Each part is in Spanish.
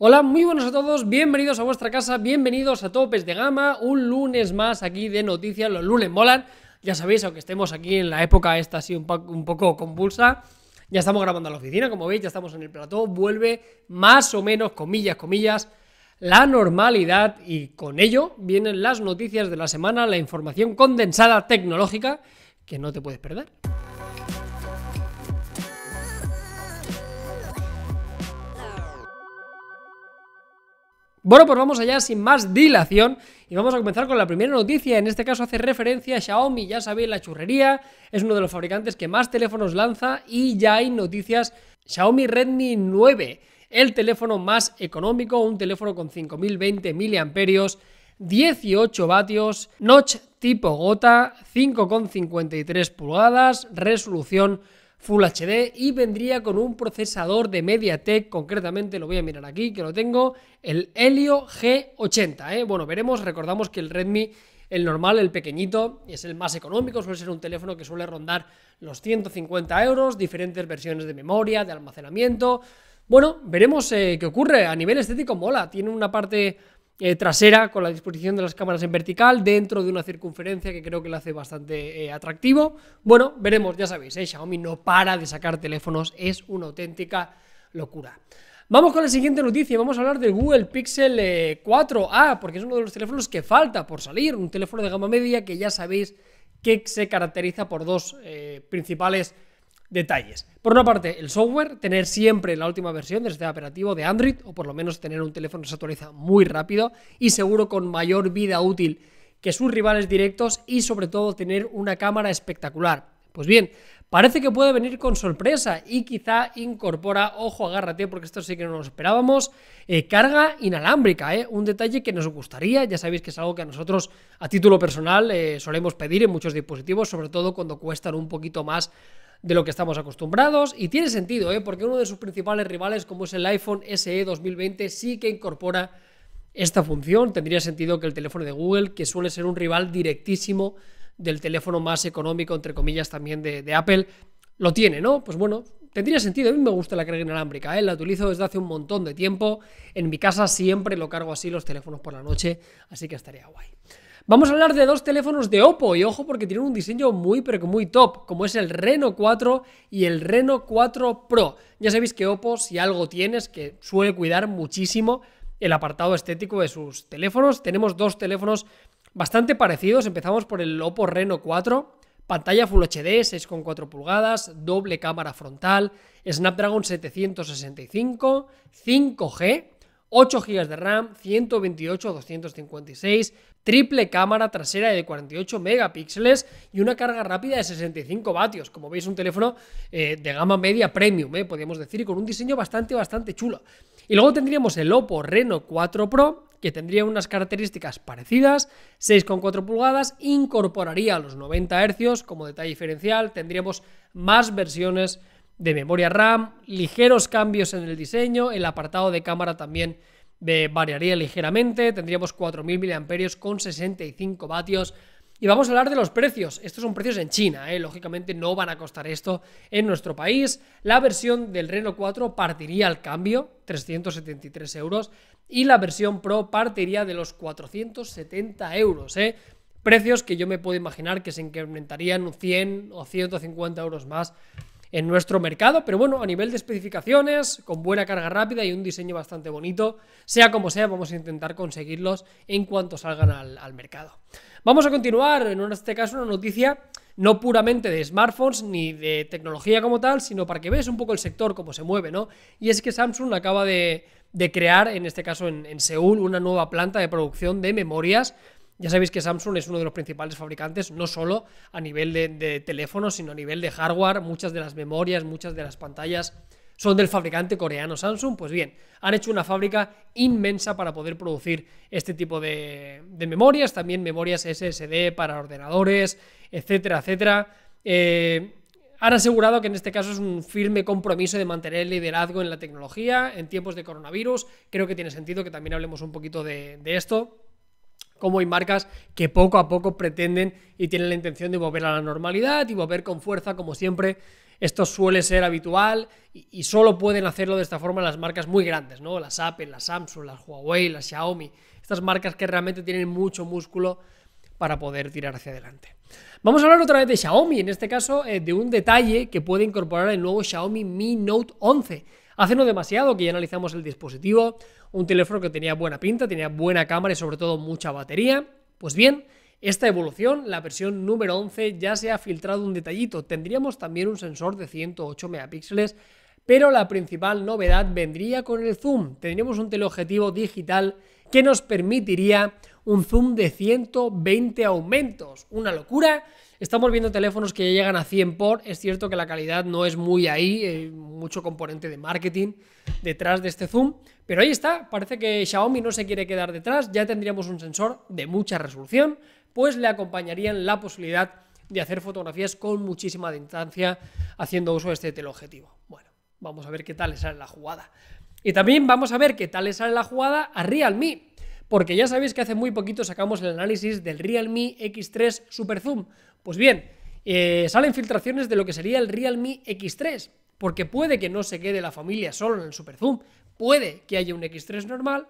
Hola, muy buenos a todos, bienvenidos a vuestra casa, bienvenidos a Topes de Gama, un lunes más aquí de noticias, los lunes molan, ya sabéis, aunque estemos aquí en la época esta así un, un poco convulsa, ya estamos grabando a la oficina, como veis, ya estamos en el plató, vuelve más o menos, comillas, comillas, la normalidad y con ello vienen las noticias de la semana, la información condensada tecnológica que no te puedes perder. Bueno, pues vamos allá sin más dilación y vamos a comenzar con la primera noticia. En este caso hace referencia a Xiaomi, ya sabéis, la churrería es uno de los fabricantes que más teléfonos lanza y ya hay noticias Xiaomi Redmi 9, el teléfono más económico, un teléfono con 5020 mAh, 18 vatios, notch tipo gota, 5,53 pulgadas, resolución Full HD y vendría con un procesador de MediaTek, concretamente lo voy a mirar aquí que lo tengo, el Helio G80. ¿eh? Bueno, veremos, recordamos que el Redmi el normal, el pequeñito, es el más económico, suele ser un teléfono que suele rondar los 150 euros, diferentes versiones de memoria, de almacenamiento. Bueno, veremos eh, qué ocurre. A nivel estético mola, tiene una parte eh, trasera con la disposición de las cámaras en vertical dentro de una circunferencia que creo que la hace bastante eh, atractivo. Bueno, veremos, ya sabéis, ¿eh? Xiaomi no para de sacar teléfonos, es una auténtica locura. Vamos con la siguiente noticia, vamos a hablar del Google Pixel 4A, porque es uno de los teléfonos que falta por salir, un teléfono de gama media que ya sabéis que se caracteriza por dos principales detalles. Por una parte, el software, tener siempre la última versión del sistema operativo de Android, o por lo menos tener un teléfono que se actualiza muy rápido y seguro con mayor vida útil que sus rivales directos y sobre todo tener una cámara espectacular. Pues bien, parece que puede venir con sorpresa y quizá incorpora, ojo, agárrate porque esto sí que no lo esperábamos, eh, carga inalámbrica, eh. un detalle que nos gustaría, ya sabéis que es algo que a nosotros a título personal eh, solemos pedir en muchos dispositivos, sobre todo cuando cuestan un poquito más de lo que estamos acostumbrados y tiene sentido, ¿eh? porque uno de sus principales rivales, como es el iPhone SE 2020, sí que incorpora esta función. Tendría sentido que el teléfono de Google, que suele ser un rival directísimo del teléfono más económico, entre comillas, también de, Apple, lo tiene, ¿no? Pues bueno, tendría sentido. A mí me gusta la carga inalámbrica, ¿eh? la utilizo desde hace un montón de tiempo. En mi casa siempre lo cargo así los teléfonos por la noche, así que estaría guay. Vamos a hablar de dos teléfonos de Oppo y ojo porque tienen un diseño muy pero muy top, como es el Reno 4 y el Reno 4 Pro. Ya sabéis que Oppo si algo tienes que suele cuidar muchísimo el apartado estético de sus teléfonos. Tenemos dos teléfonos bastante parecidos. Empezamos por el Oppo Reno 4, pantalla Full HD 6,4 pulgadas, doble cámara frontal, Snapdragon 765, 5G 8 GB de RAM, 128 256, triple cámara trasera de 48 megapíxeles y una carga rápida de 65 vatios. Como veis, un teléfono eh, de gama media premium, eh, podríamos decir, y con un diseño bastante, bastante chulo. Y luego tendríamos el Oppo Reno 4 Pro, que tendría unas características parecidas, 6,4 pulgadas, incorporaría los 90 Hz como detalle diferencial, tendríamos más versiones de memoria RAM, ligeros cambios en el diseño, el apartado de cámara también variaría ligeramente, tendríamos 4.000 mAh con 65 vatios. Y vamos a hablar de los precios. Estos son precios en China, ¿eh? lógicamente no van a costar esto en nuestro país. La versión del Reno 4 partiría al cambio, 373 euros, y la versión Pro partiría de los 470 euros. ¿eh? Precios que yo me puedo imaginar que se incrementarían 100 o 150 euros más en nuestro mercado, pero bueno, a nivel de especificaciones, con buena carga rápida y un diseño bastante bonito, sea como sea, vamos a intentar conseguirlos en cuanto salgan al, mercado. Vamos a continuar, en este caso, una noticia no puramente de smartphones ni de tecnología como tal, sino para que veas un poco el sector cómo se mueve, ¿no? Y es que Samsung acaba de, crear, en este caso en Seúl, una nueva planta de producción de memorias ya sabéis que Samsung es uno de los principales fabricantes, no solo a nivel de, teléfonos, sino a nivel de hardware. Muchas de las memorias, muchas de las pantallas son del fabricante coreano Samsung. Pues bien, han hecho una fábrica inmensa para poder producir este tipo de, memorias, también memorias SSD para ordenadores, etcétera, etcétera. Eh, han asegurado que en este caso es un firme compromiso de mantener el liderazgo en la tecnología en tiempos de coronavirus. Creo que tiene sentido que también hablemos un poquito de esto como hay marcas que poco a poco pretenden y tienen la intención de volver a la normalidad y volver con fuerza, como siempre. Esto suele ser habitual y, solo pueden hacerlo de esta forma las marcas muy grandes, ¿no? Las Apple, las Samsung, las Huawei, las Xiaomi, estas marcas que realmente tienen mucho músculo para poder tirar hacia adelante. Vamos a hablar otra vez de Xiaomi, en este caso eh, de un detalle que puede incorporar el nuevo Xiaomi Mi Note 11. Hace no demasiado que ya analizamos el dispositivo, un teléfono que tenía buena pinta, tenía buena cámara y sobre todo mucha batería. Pues bien, esta evolución, la versión número 11, ya se ha filtrado un detallito. Tendríamos también un sensor de 108 megapíxeles, pero la principal novedad vendría con el zoom. Tendríamos un teleobjetivo digital que nos permitiría un zoom de 120 aumentos. Una locura. Estamos viendo teléfonos que ya llegan a 100 por. Es cierto que la calidad no es muy ahí, eh, mucho componente de marketing detrás de este zoom. Pero ahí está, parece que Xiaomi no se quiere quedar detrás. Ya tendríamos un sensor de mucha resolución, pues le acompañarían la posibilidad de hacer fotografías con muchísima distancia haciendo uso de este teleobjetivo. Bueno, vamos a ver qué tal es la jugada. Y también vamos a ver qué tal le sale la jugada a Realme, porque ya sabéis que hace muy poquito sacamos el análisis del Realme X3 Super Zoom. Pues bien, eh, salen filtraciones de lo que sería el Realme X3, porque puede que no se quede la familia solo en el Super Zoom, puede que haya un X3 normal,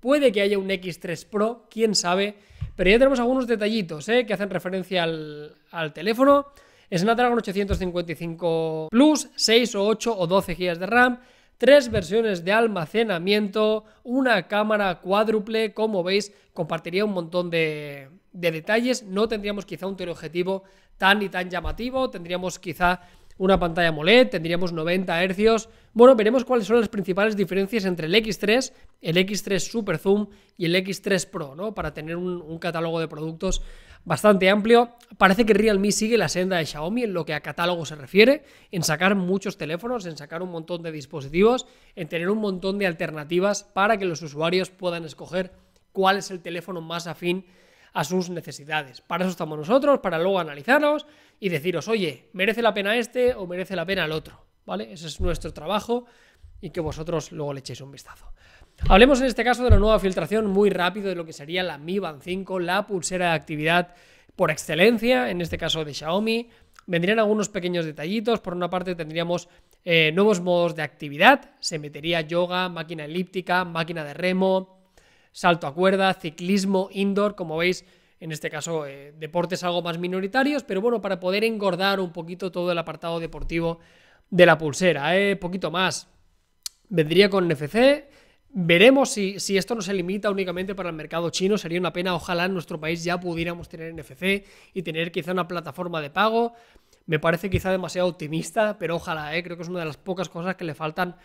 puede que haya un X3 Pro, quién sabe, pero ya tenemos algunos detallitos eh, que hacen referencia al, Es teléfono. Snapdragon 855 Plus, 6 o 8 o 12 GB de RAM, tres versiones de almacenamiento, una cámara cuádruple, como veis, compartiría un montón de, detalles, no tendríamos quizá un teleobjetivo tan y tan llamativo, tendríamos quizá una pantalla AMOLED, tendríamos 90 Hz. Bueno, veremos cuáles son las principales diferencias entre el X3, el X3 Super Zoom y el X3 Pro, ¿no? Para tener un, un catálogo de productos bastante amplio. Parece que Realme sigue la senda de Xiaomi en lo que a catálogo se refiere, en sacar muchos teléfonos, en sacar un montón de dispositivos, en tener un montón de alternativas para que los usuarios puedan escoger cuál es el teléfono más afín a sus necesidades. Para eso estamos nosotros, para luego analizarlos y deciros, oye, merece la pena este o merece la pena el otro, ¿vale? Ese es nuestro trabajo y que vosotros luego le echéis un vistazo. Hablemos en este caso de la nueva filtración muy rápido de lo que sería la Mi Band 5, la pulsera de actividad por excelencia, en este caso de Xiaomi. Vendrían algunos pequeños detallitos. Por una parte tendríamos eh, nuevos modos de actividad. Se metería yoga, máquina elíptica, máquina de remo, salto a cuerda, ciclismo, indoor, como veis, en este caso eh, deportes algo más minoritarios, pero bueno, para poder engordar un poquito todo el apartado deportivo de la pulsera, eh, poquito más. Vendría con NFC, Veremos si, esto no se limita únicamente para el mercado chino. Sería una pena. Ojalá en nuestro país ya pudiéramos tener NFC y tener quizá una plataforma de pago. Me parece quizá demasiado optimista, pero ojalá. ¿eh? Creo que es una de las pocas cosas que le faltan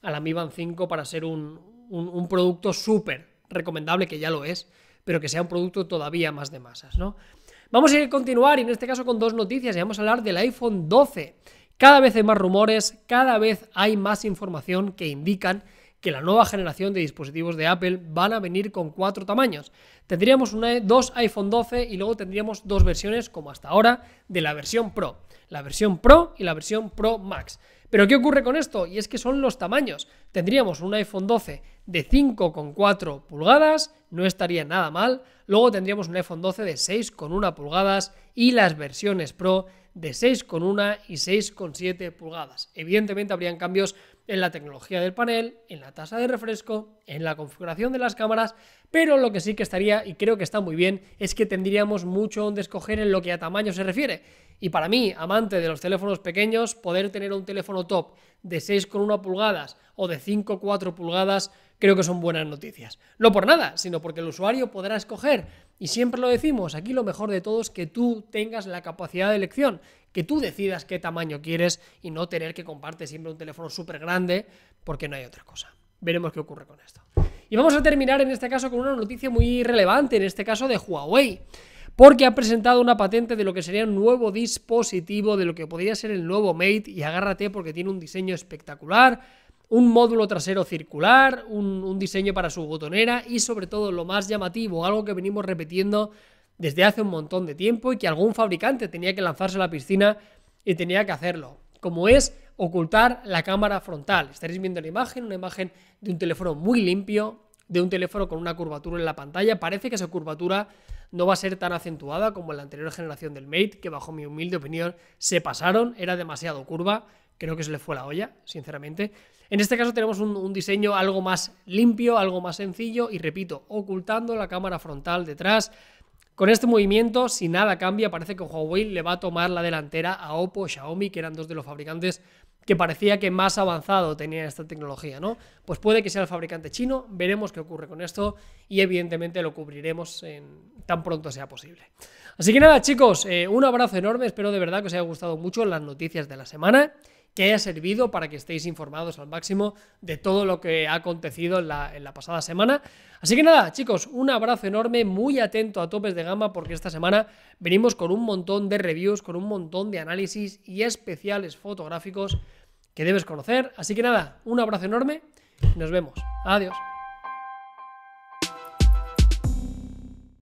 a la Mi Band 5 para ser un, un producto súper recomendable, que ya lo es, pero que sea un producto todavía más de masas, ¿no? Vamos a continuar y en este caso con dos noticias y vamos a hablar del iPhone 12. Cada vez hay más rumores, cada vez hay más información que indican que la nueva generación de dispositivos de Apple van a venir con cuatro tamaños. Tendríamos una, dos iPhone 12 y luego tendríamos dos versiones, como hasta ahora, de la versión Pro. La versión Pro y la versión Pro Max. Pero ¿qué ocurre con esto? Y es que son los tamaños. Tendríamos un iPhone 12 de 5,4 pulgadas, no estaría nada mal. Luego tendríamos un iPhone 12 de 6,1 pulgadas y las versiones Pro de 6,1 y 6,7 pulgadas. Evidentemente habrían cambios en la tecnología del panel, en la tasa de refresco, en la configuración de las cámaras, pero lo que sí que estaría, y creo que está muy bien, es que tendríamos mucho donde escoger en lo que a tamaño se refiere. Y para mí, amante de los teléfonos pequeños, poder tener un teléfono top de 6,1 pulgadas o de 5,4 pulgadas, creo que son buenas noticias. No por nada, sino porque el usuario podrá escoger. Y siempre lo decimos, aquí lo mejor de todo es que tú tengas la capacidad de elección, que tú decidas qué tamaño quieres y no tener que comparte siempre un teléfono súper grande porque no hay otra cosa. Veremos qué ocurre con esto. Y vamos a terminar en este caso con una noticia muy relevante, en este caso de Huawei, porque ha presentado una patente de lo que sería un nuevo dispositivo, de lo que podría ser el nuevo Mate, y agárrate porque tiene un diseño espectacular, un módulo trasero circular, un, un diseño para su botonera y sobre todo lo más llamativo, algo que venimos repitiendo desde hace un montón de tiempo y que algún fabricante tenía que lanzarse a la piscina y tenía que hacerlo, como es ocultar la cámara frontal. Estaréis viendo la imagen, una imagen de un teléfono muy limpio, de un teléfono con una curvatura en la pantalla. Parece que esa curvatura no va a ser tan acentuada como en la anterior generación del Mate, que bajo mi humilde opinión se pasaron, era demasiado curva, creo que se le fue la olla, sinceramente. En este caso tenemos un, un, diseño algo más limpio, algo más sencillo y repito, ocultando la cámara frontal detrás, con este movimiento, si nada cambia, parece que Huawei le va a tomar la delantera a Oppo, Xiaomi, que eran dos de los fabricantes que parecía que más avanzado tenía esta tecnología, ¿no? Pues puede que sea el fabricante chino, veremos qué ocurre con esto y evidentemente lo cubriremos en, tan pronto sea posible. Así que nada, chicos, eh, un abrazo enorme, espero de verdad que os haya gustado mucho las noticias de la semana que haya servido para que estéis informados al máximo de todo lo que ha acontecido en la, pasada semana. Así que nada, chicos, un abrazo enorme, muy atento a topes de gama porque esta semana venimos con un montón de reviews, con un montón de análisis y especiales fotográficos que debes conocer. Así que nada, un abrazo enorme y nos vemos. Adiós.